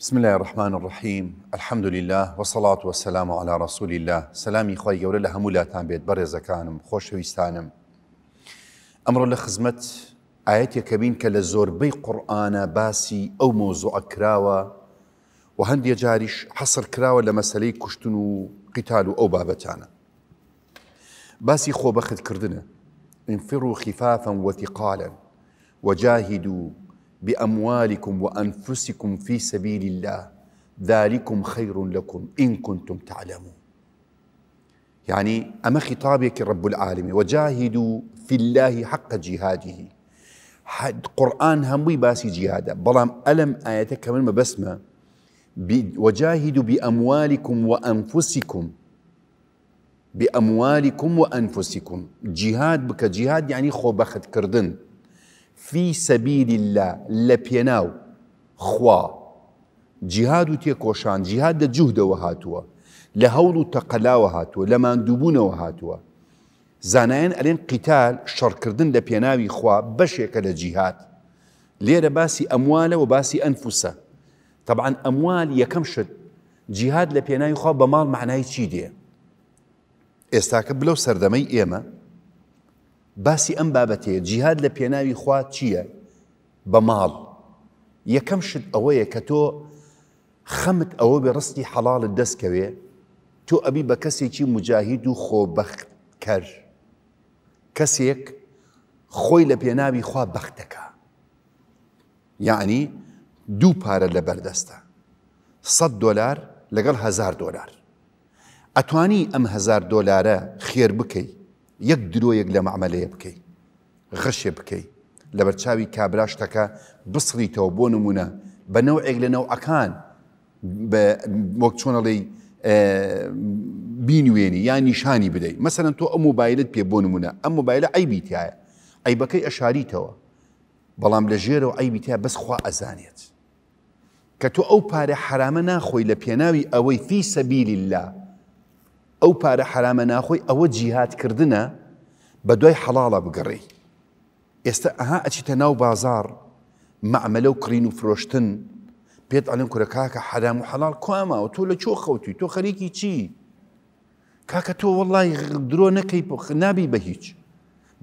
بسم الله الرحمن الرحيم الحمد لله والصلاة والسلام على رسول الله سلامي خوي گەورە لها مولا بێت بەڕێزەکانم خۆشەویستانم خوش ويستانم أمر الله خزمت آيات كبين كالزور بي قرآن باسي أو موزو و وهند جاریش حصر كراوة لە مەسلەی كشتنو و أو بابتانا باسي بابەتانە كردنا انفروا خفافا وثقالا وجاهدوا باموالكم وانفسكم في سبيل الله ذلكم خير لكم ان كنتم تعلمون يعني اما خطابك رب العالمين وجاهدوا في الله حق جهاده قرآن هم باسی جهادا بەڵام الم ئاەتە من بسمه وجاهدوا باموالكم وانفسكم باموالكم وانفسكم جهاد بك جهاد يعني جیهاد كردن في سبيل الله لبيناو خوا جهاد تيكوشان جهاد جهد وهاتوا لهول تقلا وهاتوا ندبون وهاتوا زانایان الين قتال شركردن لبيناوي خوا بشكل جهاد جیهات باسي امواله وباسي و طبعا اموال يا كم شد جهاد جیهاد خوا بمال معناه شي دي استاك بلو سردمي سەردەمەی باسی ئەم بابەتەیە جیهاد لە پێناوی خوا چییە بە ماڵ یەکەم شت ئەوەیە کە تۆ خەمت ئەوە بێ ڕستی حەڵالت دەستکەوێ تۆ ئەبی بە کەسێکی مجاهید و خۆبەخت کەر کەسێک خۆی لە پێناوی خوا بەختەکە یعنی دوو پارە لە بەردەستە 100 دلار لەگەڵ هزار دلار ئەتوانی ئەم هزار دلارە خێر بکەیت یەک درۆیەک لە مەعملەیە بکەیت غەشێ بکەیت لە بەرچاوی کابراشتەکە بسڕیتەوە بۆ نمونە بەنەوەێک لە نەوەکان وەک چۆنەڵی بینوێنی یان نیشانی بدەیت مەسەرەن تۆ ئەم موبایلت پێ بۆ نمونە ئەم موبایلە ئەی بیتایە ئەی بەکەی ئەشاریتەوە بەڵام لە ژێرەوە ئەی بیتیا بەسخوا ئەزانێت کە تۆ ئەو پارە حرامە ناخۆی لە پێناوی ئەوەی فی سەبیلی لا ئەو پارە حرامە ناخۆی ئەوە جیهاتکردە بە دوای حەڵاڵە بگەڕی ئێستا ئەها ئەچیتە ناو بازار معمەلە و کڕین و فرۆشتن پێت ئەلم کورە کاکە حرام و حەڵال کواماوە تۆ لە چۆ خەوتی تۆ خەریکی چی کاکە تۆ وەڵی درۆ نەکەی نابی بە هیچ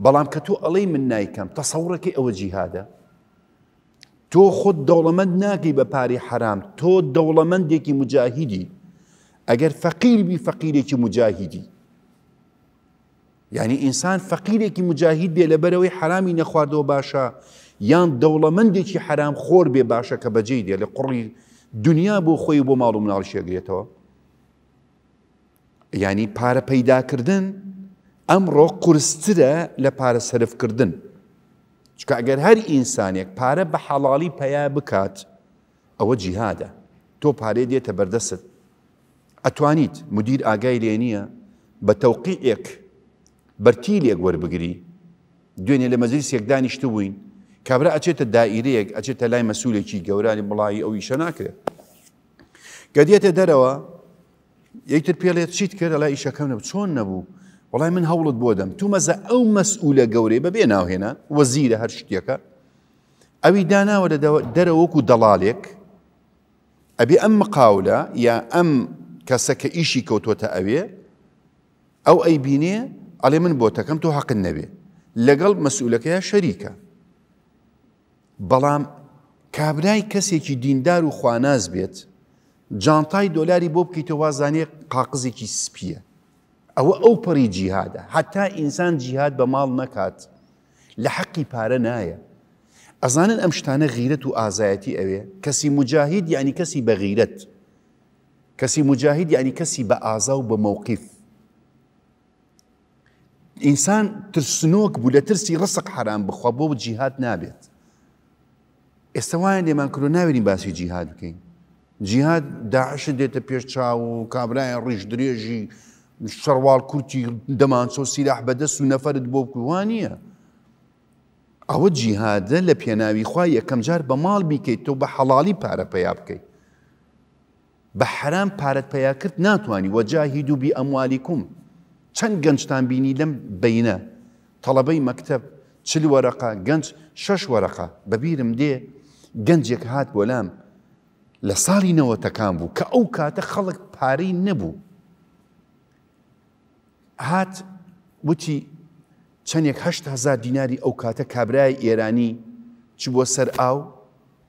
بەڵام کە تۆ ئەڵەی من نایکەم تەسەورەکەی ئەوە جیهادە تۆ خۆت دەوڵەمەند ناگەی بە پاری حرام تۆ دەوڵەمەندێکی مجاهیدی ئەگەر فەقیربی فەقیرێکی مجاهیدی یعنی ئینسان فەقیرێکی مجاهید بێ لە بەرەوەی حرامی نەخواردەوە باشە یان دەوڵەمەندێکی حرام خۆر بێ باشە کە بەجێ دێ لە قڕی دنیا بۆ خۆی بۆ ماڵ و مناڵ شێگرێتەوە ینی پارە پەیداکردن ئەمڕۆ قورسترە لە پارە سەرفکردن چکە ئەگەر هەر ئینسانێک پارە بە حەڵالی پیا بکات ئەوە جیهادە تۆ پارێ دێتە بەردەست ئەتوانیت مدیر ئاگای لێ نییە بە تەوقیئێک بەرتی لێک وەربگری دوێنێ لە مەزری سێکدانیشت بووین کابرا ئەچێتە دائیرەیەک ئەچێتە لای مەسوولێکی گەورانی بڵایی ئەوی شە ناکرێت گەدیێتە دەرەوە یەکتر پێڵێت چیت کرد لای ئیشەکەم نە چۆن نەبوو وڵای من هەوڵت بۆ دەم تو مەزە ئەو مەسئولە گەورەی بەبێ ناوهێنا وەزیرە هەر شتێکە ئەوی داناوە دەرەوەکو دەڵالێک ئەبێ ئەم مقاولە یا ئەم کەسەکە ئیشی کەوتۆتە ئەوێ ئەو ئەی بینێ ئەڵێ من بۆتەکەم تۆ حەقن نەبێ لەگەڵ مەسوولەکەیە شەریکە بەڵام کابرای کەسێکی دیندار و خواناز بێت جانتای دۆلاری بۆ بکەیتەوە وازانێ قاقزێکی سپیە ئەوە ئەو پەری جیهادە حتا ئینسان جیهاد بە ماڵ نەکات لە حەقی پارە نایە ئەزانن ئەم شتانە غیرەت و ئازایەتی ئەوێ کەسی مجاهید یعنی کەسی بە غیرەت کەسی مجاهید ینی کەسی بە ئازا و بە مووقف ئینسان ترسنۆک بوو لە ترسی ڕسق حرام بخوا بۆ و جیهات نابێت ئێستا وایە لێمان کرۆ ناوێنین باسی جیهاد بکەین جیهاد داعش دێتە پێش چاو و کابرایە ڕیش درێژی شەڕوال کورتی دەمانچۆ سیلاح بەدەست و نەفرت بۆ بکووانە ئەوە جیهادە لە پێناوی خوا یەکەم جار بە ماڵ بیکەیت تۆ بە حەڵالی پارە پیا بکەیت بە حرام پارەت پیاکرد ناتوانانی وەجاهی دووبی ئەموالیکم چەند گەنجتان بینی لەم بینە تەڵەبەی مەکتب چل وەرەقا گەنج شەش وەرەقا بەبیرم دێ گەنجێک هات وەلام لە ساڵی نەوەتەکان بوو کە ئەو کاتە خەڵک پارەی نەبوو هات وتی چەندێک هزار دیناری ئەو کاتە کابرای ئێرانی چ بۆ سەر ئاو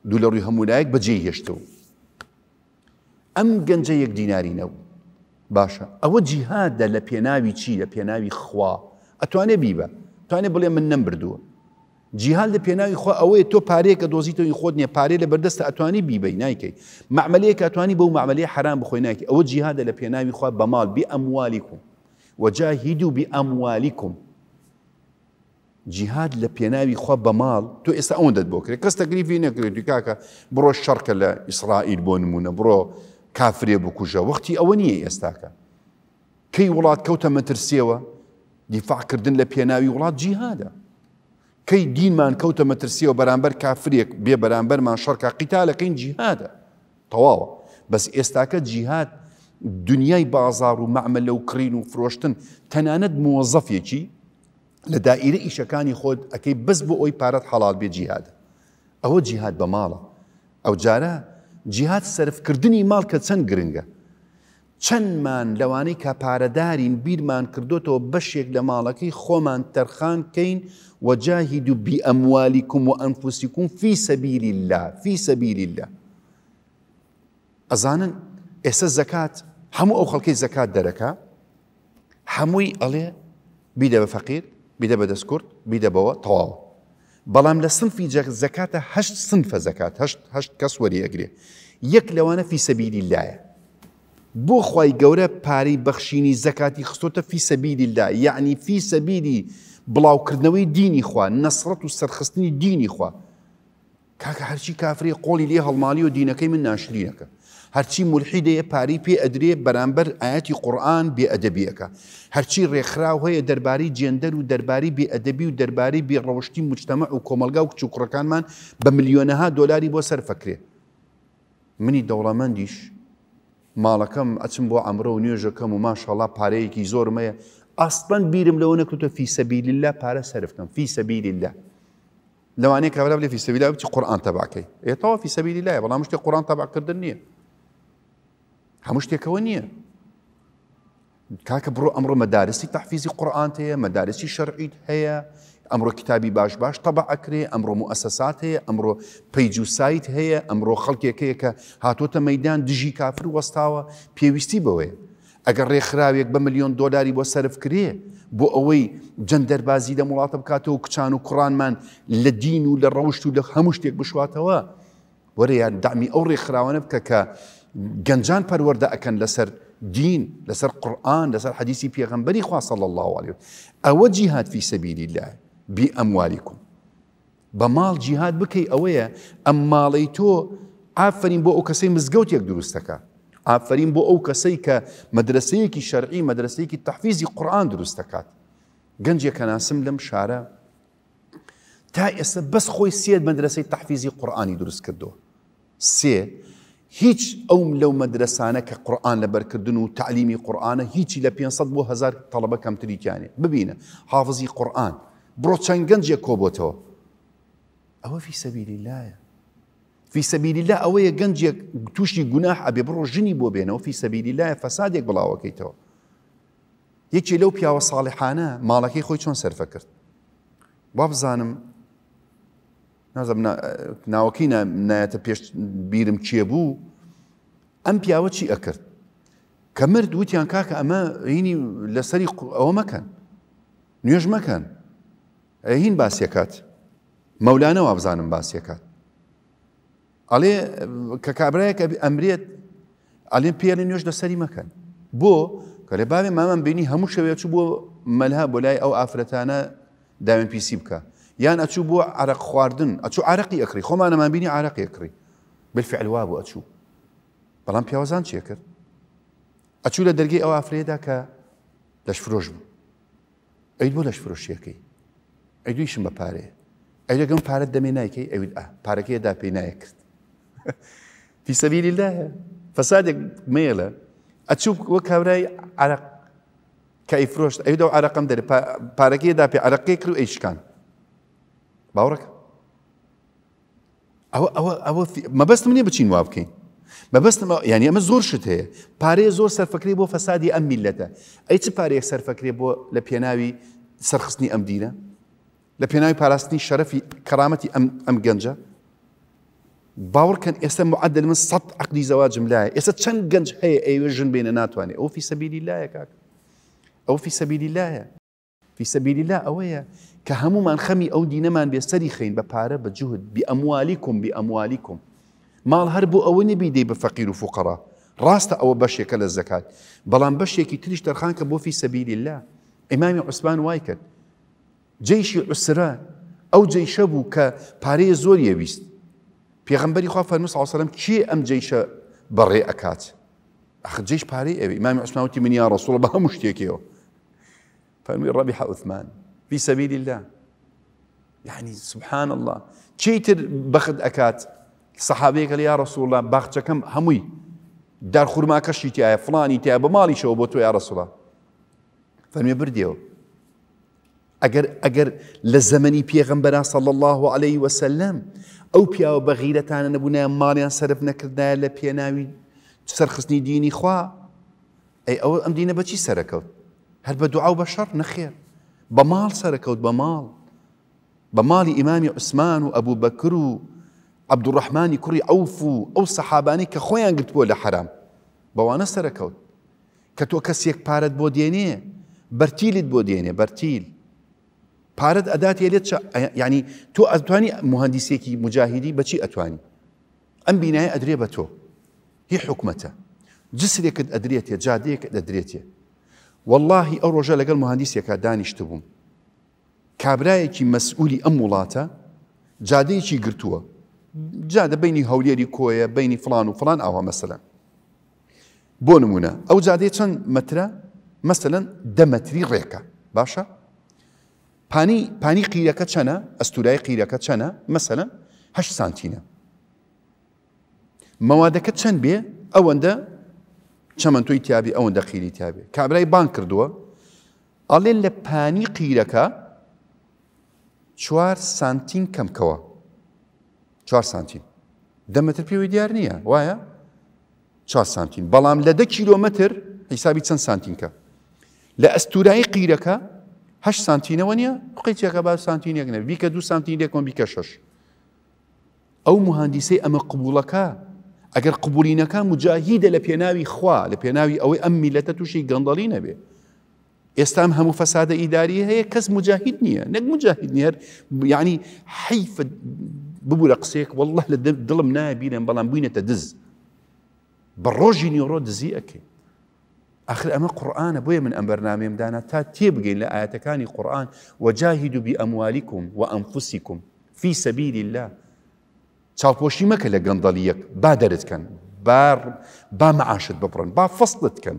دوو لە ڕووی هەمولایەک بەجێ هێشتەوە ئەم گەنجە یەک دینارینەوە باشە ئەوە جیهادە لە پێناوی چی لە پێناوی خوا ئەتوانێ بیبە توانێ بڵێ من نەم بردووە جیهال لە پێناوی خوا ئەوەیە تۆ پارەیەکە دۆزیتەوەی خۆت نیە پارێ لە بەردەستە ئەتوانی بیبی نایکەی معمەلەیەکە ئەتوانی بەو معمەلەیە حرام بخۆی ناکی ئەوە جیهادە لە پێناوی خوا بەماڵ بی ئەموالیکم وەجاهید و بی ئەموالیکم جیهاد لە پێناوی خوا بەماڵ تۆ ئێستا ئەوەندەت بۆ کرێت کەس تەگریفی نەکرێت کاکە بڕۆ شەڕکە لە ئیسرائیل بۆ نمونە بڕۆ کافرێ بکوژە وەختی ئەوە نییە ئێستاکە کەی وڵات کەوتە مەترسیەوە دیفاعکردن لە پێناوی وڵات جیهادا کەی دینمان کەوتە مەترسیەوە بەرامبەر کافرێک بێ بەرامبەرمان شەڕکە قیتالەکەین جیهادا تەواوە بەس ئێستاکە جیهات دنیای بازار و معمە لەو کڕین و فرۆشتن تەنانەت مۆزەفێکی لە دائیرە ئیشەکانی خۆت ئەەکەی بەس بۆ ئەوی پارەت حڵات بێ جیهادا ئەوە جیهات بە ماڵە ئەو جارە جهات صرف کردنی مال که چند گرنگه چند من لوانی که پاردارین بیر من کردو تو بشیگ لمالکی خو من ترخان کین و جاهدو بی اموالیکم و انفسیکم فی سبیل الله فی سبیل الله ازانن ئێستا زکات همو او خەڵکی زکات درکا هموی علیه بیده بە فەقیر بیدە بە دەستکورد بیدە بەوە تەواوە بەڵام لە سنفی زکاتە هە سنفە زکات هەشت کەس وەری ئەگرێ یەک لەوانە فی سەبیلی لایە بۆ خی گەورە پارەی بەخشینی زکاتی خستۆتە فی سەبیلی لا یعنی فی سەبیلی بڵاوکردنەوەی دینی خوا نەسرەت و سەرخستنی دینی خوا کاکە هەرچی کافری قۆلی لێ هەڵمالی و دینەکەی من ناشرینەکە هەرچی ملحیدەیە پاری پێ ئەدرێ بەرامبەر ئاەتی قورآن بێ ئەدەبیەکە هەرچی ڕێکخراو هەیە دەرباری جێندەر و دەرباری بێ ئەدەبی و دەرباری بێ ڕەوشتی مجتتەمە و کۆمەلگا و کچووکڕەکانمان بە میلیۆنەها دلاری بۆ سەرفەکرێ منی دەوڵەمەندیش ماڵەکەم ئەچم بۆ ئەمرە و نوێژەکەم و ماشەڵا پارەیەکی زۆرمەیە ئاستان بیرم لەوە نەکوتە فیسەبیلیلا پارە سەرفکەم فیسەبیلیلا لەوانەیە کابرا لە فیسەبیلا بچی قورآان تەباکەی ئێتەوە فیسەبیلیلایە بەڵام شتی قورآان تەباکردن نییە هەموو شتێکەوە نییە کاکە بڕۆ ئەمڕۆ مەدارسی تەحفیزی قورآانت هەیە مەدارسی شەرعیت هەیە ئەمڕۆ کتابی باش باش تەب ئەکرێ ئەمڕۆ موەسەسات هەیە ئەمڕۆ پەیج و سایت هەیە ئەمڕۆ خەڵکێکەیە کە هاتۆتە مەدان دژی کافر وەستاوە پێویستی بەوەیە ئەگەر ڕێکخراوێک بە میلیۆن دۆلاری بۆ سرفکرێ بۆ ئەوەی جەندەربازی لە وڵاتە بکاتەوە کچان و کوڕانمان لە دین و لە ڕەوشت و لە هەموو شتێک بشواتەوە وەرە یان دامی ئەو ڕێکخراوانە بکە کە گەنجان پەروەەردە ئەەکەن لەسەر دین لەسەر قورآن لەسەر حەدیسی پێغمبەری خواصل الله عليه ئەوە جیهات فی سەبیلی لای بی ئەموالیکم بە ماڵ جیهات بکەی ئەوەیە ئەم ماڵی تۆ ئافرین بۆ ئەو کەسەی مزگەوتێک دروستەکە ئافرین بۆ ئەو کەسەی کە مدرسەیەکی شەرعی مدرسەیەکی تەحفیزی قورآن دروستەکات گەنجێکە ناسم لەم شارە تا ئێستا بەس خۆی سێت مدرسەی تەحفیزی قورآانی دروست کردو سێ هیچ ئەوم لەو مەدرسانە کە قورآان لە بەرکردن و تعلیمی قورآانە هیچی لە 500 بۆ هزار تەڵبە کەمتریکیانێ ببینە حافظی قورآن بڕۆ چەند گەنجە کۆبتەوە ئەوە فی سەبیلی لایە فی سەبیلی لا ئەوەیە گەنجێک تووشی گوناح ئەبێ بڕۆ ژنی بۆ بێنەوە فی سەبیلی لایە فەسادێک بڵاوەکەیتەوە یەکی لەو پیاوە ساڵحانە ماڵەکەی خۆی چۆن سەرفە کرد وا بزانم نازم ناوەکی نایەتە پێش بیرم چێ بوو ئەم پیاوە چی ئەکرد کە مرد وتیان کاکە ئەمە هینی لەسەری ئەوە مەکەن نوێژ مەکەن هین باسیەکات مەولانە وابزانم باسیەکات ئەڵێ کە کابراایەکە ئەمرێت ئەلێن پێڵی نوێژ لەسەری مەکەن بۆ کە لە باێ مامەم بینی هەموو شەوێت چوو بۆ مەلها بۆ لای ئەو ئافرەتانە داوێن پیسی بکە يان أتشو بو عرق خواردن أتشو عرقي أكري خو ما أنا ما بيني عرقي أكري بالفعل وابو أتشو بلان بيوزان شي أكر أتشو لدرجي أو أفريدا كا لش فروش بو أيد بو لش فروش يكي أيد ويشن بباري أيد يقوم بارد دمي نايكي أيد أه باركي دا بي في سبيل الله فسادك ميلة أتشو وكابراي عرق كيف روشت أيد عرقم دري باركي دا بي عرقي إيش كان باوەڕەکە ئەوە ئەوە ئەوە مەبەستم نیە بچین وا بکەین يعني یعنی زور شته باري زور پارەیە فكري بو بۆ ام ملته اي تش باري پارەیەک فكري بو لبيناوي سرخصني ام ئەم لبيناوي باراستني پێناوی كرامتي ام ام جنجا باور كان ئێستا معدل من سە عقلی زەواجم لایە ئێستا چەند گەنج هەیە ئەوێ ژن بێنە ناتوانێت ئەو فی سەبیلی لایە کاک او في سبيل الله في سبيل الله ئەوەیە کە هەمومان خەمی ئەو دینەمان بێسەری خین بە پارە بە جوود بی اموالیکم بی اموالیکم مال هر بو ئەوە نبی دەی بە فەقیر و فقرا بشه کل بەشێکە بلان بشه که تلیش تریش دەرخان کە بۆ فی سبیل الله امام عثمان وای کرد جیش جیشی عسرا ئەو جیشە بوو کە پارەیە زۆر یەویست پێغمبەری خوا فەرموس عوسلم چی ام جیشه بره اکات اخ جیش پارەی ئەوی ئیمامی عوسمان وتی من یا ڕسوڵ بە هەموو شتێکەوە فەرمی ربیح عثمان في سبيل الله يعني سبحان الله تشيتر بخد اكات صحابي قال يا رسول الله كم هموي دار يا فلان فلانی أبو مالي شو بۆ يا رسول الله فەرمێ بردیەوە أجر أجر لزمني زەمەنی پێغمبەرا صلى الله عليه وسلم او پیاوە بە غیرەتانە مالي ماڵیان سرف نەکردایە لە پێناوی سەرخستنی دینی خوا ئەی ئەوە ئەم دینە بەچی سەرەکەوت هەر بە دوعاو بە بشر نخير بە ماڵ سەرکەوت بە ماڵ بە ماڵی ئیمامی عوسمان و ئەبوو بەکر و عبدوڕحمانی کوڕی ئەوف و ئەو سەحابانی کە خۆیان گرتبووە لە حرام بەوانە سەرکەوت کە تۆ کەسێک پارەت بۆ دێنێ بەرتیلت بۆ دێنێ بەرتیل پارەت ئەدات لێت ینی تۆ ئەتوانی مهندیسێکی مجاهیدی بەچی ئەتوانی ئەم بینایە ئەدرێ بە تۆ هی حکومەتە جسرێکت ئەدرێتێ جادەیەکت ئەدرێتێ واللهی ئەو ڕۆژە لەگەڵ مهندیسێکە دانیشت بووم کابرایەکی مەسئولی ئەم وڵاتە جادەیەکی گرتووە جادە بینی هەولێری کۆیە بینی فلان و فلان ئاوا مەسەلەن بۆ نمونە ئەو جادەیە چەند مەترە مەسەلەن دەمەتری ڕێکە باشە پانی پانی قیرەکە چەنە ئەستورای قیرەکە چەنە مەسەلەنه سانتینە مەوادەکە چەند بێ ئەوەندە چمن توی تیابی ئەوەن دەقیری تیاابێ کابرای بان کردووە ئەڵێ لە پانی قیرەکە چوار سانتین کەمکەوە چوار سانتین دەمەتر پێوەی دیار نییە وایە چوار سانتین بەڵام لە دە کیلۆمەتر حیسابی چەند سانتینکە لە ئەستورایی قیرەکە هە سانتینەوە نیە قیچێکەکە با سانتینێک نە بیک دو سانتین لێکۆم بیک شش آو مهندسی اما قبول که اگر قبولینەکان مجاهیدە مجاهد لپیناوی خوا لپیناوی او ام ملت میلەتە تووشی به نەبێ ئێستام هەموو فەسادە ئیداری هەیە کەس مجاهید نییە نەک مجاهید یعنی حیف ببوورە قسێک والله لە دڵم بلان بەڵام تدز بروجي نيورو ڕۆژی دزی آخر أما قرآن ابويا من برنامج دانا تا تێبگەین لە ئاەتەکانی قورآن وەجاهید و بی في سبيل الله چاوپۆشی مەکە لە گەندەڵیەک با دەرتکەن با معاشت بپڕن با فەستتکەن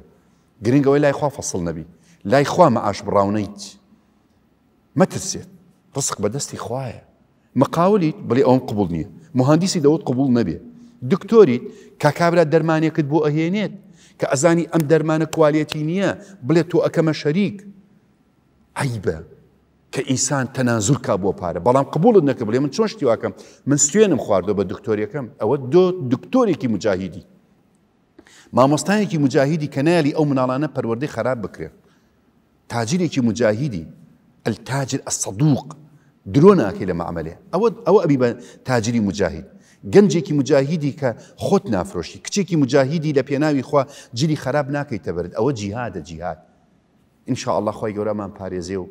گرنگەوەی لای خوا فەسڵ نەبی لای خوا مەعاش بڕاونیت مەترسێت ڕسق بەدەستی خوایە مەقاولیت بڵێ ئەوم قبول نییە مهندسی دەوت قبول نەبێ دکتۆریت کاکابرا دەرمانێکت بۆ ئەهێنێت کە ئەزانی ئەم دەرمانە کوالیەتی نییە بڵێت تۆ ئەەکەمە شەریک عیبە کە ئیسان تەنازور کا بۆ پارە بەڵام قبولت نەکە بڵێ من چۆن شتیواکەم من سوێنم خواردۆ بە دکتۆریەکەم ئەوە دۆ دکتۆرێکی مجاهیدی مامۆستایەکی مجاهیدی کەنالی ئەو مناڵانە پەروەردەی خراب بکرێن تاجرێکی مجاهیدی ئەلتاجر ئەسەدوق درۆ ناکەی لە مععملێ ئەوە ئەوە ئەبی بە تاجری مجاهید گەنجێکی مجاهیدی کە خۆت نافرۆشی کچێکی مجاهیدی لە پێناوی خوا جلی خراب ناکەیتە بێت ئەوە جیهادە جیهات ئینشاء الله خی گەورەمان پارێزێ و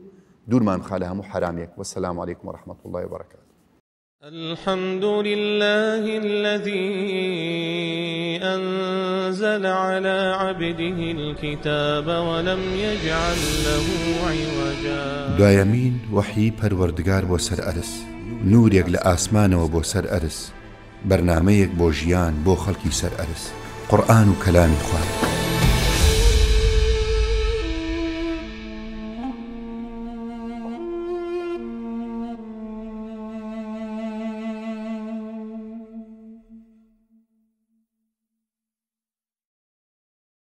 ما نخالها مو حراميك والسلام عليكم ورحمة الله وبركاته الحمد لله الذي أنزل على عبده الكتاب ولم يجعل له عوجا دايمين وحي وردگار بو سر أرس نوريك لآسمان وبو سر أرس برناميك بو جيان بو خلقي سر أرس قرآن وكلام خواه